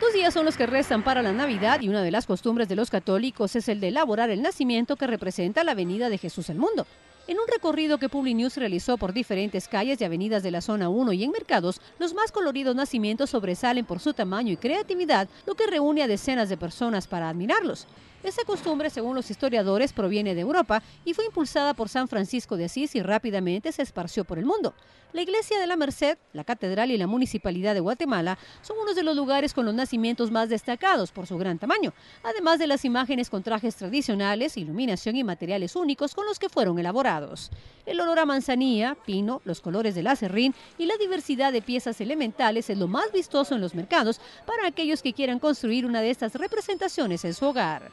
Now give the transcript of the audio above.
Dos días son los que restan para la Navidad y una de las costumbres de los católicos es el de elaborar el nacimiento que representa la venida de Jesús al mundo. En un recorrido que Publinews realizó por diferentes calles y avenidas de la zona 1 y en mercados, los más coloridos nacimientos sobresalen por su tamaño y creatividad, lo que reúne a decenas de personas para admirarlos. Esa costumbre, según los historiadores, proviene de Europa y fue impulsada por San Francisco de Asís y rápidamente se esparció por el mundo. La iglesia de la Merced, la catedral y la municipalidad de Guatemala son unos de los lugares con los nacimientos más destacados por su gran tamaño, además de las imágenes con trajes tradicionales, iluminación y materiales únicos con los que fueron elaborados. El olor a manzanilla, pino, los colores del acerrín y la diversidad de piezas elementales es lo más vistoso en los mercados para aquellos que quieran construir una de estas representaciones en su hogar.